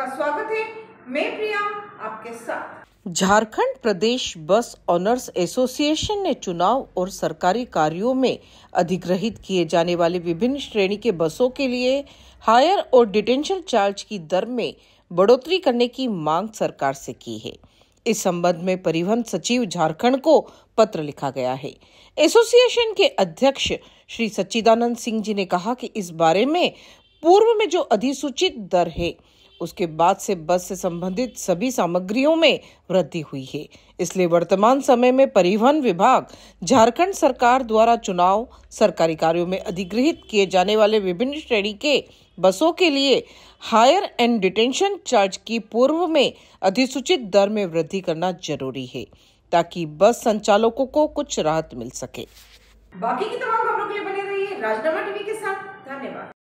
आपका स्वागत है मैं प्रिया आपके साथ झारखंड प्रदेश बस ऑनर्स एसोसिएशन ने चुनाव और सरकारी कार्यों में अधिग्रहित किए जाने वाले विभिन्न श्रेणी के बसों के लिए हायर और डिटेंशन चार्ज की दर में बढ़ोतरी करने की मांग सरकार से की है इस संबंध में परिवहन सचिव झारखंड को पत्र लिखा गया है एसोसिएशन के अध्यक्ष श्री सच्चिदानंद सिंह जी ने कहा कि इस बारे में पूर्व में जो अधिसूचित दर है उसके बाद से बस से संबंधित सभी सामग्रियों में वृद्धि हुई है इसलिए वर्तमान समय में परिवहन विभाग झारखंड सरकार द्वारा चुनाव सरकारी कार्यों में अधिग्रहित किए जाने वाले विभिन्न श्रेणी के बसों के लिए हायर एंड डिटेंशन चार्ज की पूर्व में अधिसूचित दर में वृद्धि करना जरूरी है ताकि बस संचालकों को कुछ राहत मिल सके बाकी की तमाम खबरों के लिए बने रहिए राजनामा टीवी के साथ धन्यवाद